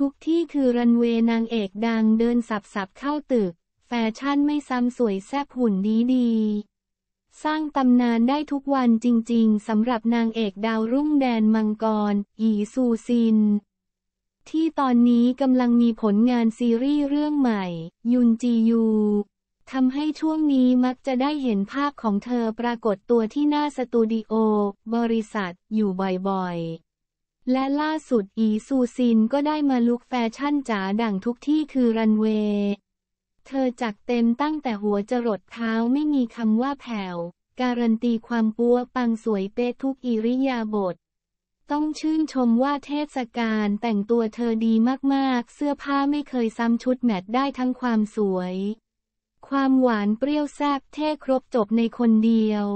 ทุกที่คือรันเวย์นางเอกดังเดินสับๆ เข้าตึก แฟชั่นไม่ซ้ำสวยแซ่บหุ่นดีดีสร้างตำนานได้ทุกวันจริงๆสำหรับนางเอกดาวรุ่งแดนมังกร อีซูซิน ที่ตอนนี้กำลังมีผลงานซีรีส์เรื่องใหม่ ยุนจียูทำให้ช่วงนี้มักจะได้เห็นภาพของเธอปรากฏตัวที่หน้าสตูดิโอ บริษัท อยู่บ่อยๆและล่าสุดอีซูซินก็ได้มาลุกแฟชั่นจ๋าดั่งทุกที่คือรันเวย์เธอจัดเต็มตั้งแต่หัวจรดเท้าไม่มีคำว่าแผ่ว การันตีความปัวปังสวยเป๊ะทุกอิริยาบถต้องชื่นชมว่าเทศกาลแต่งตัวเธอดีมากๆ เสื้อผ้าไม่เคยซ้ำชุดแมทได้ทั้งความสวย ความหวานเปรี้ยวแซ่บเท่ครบจบในคนเดียว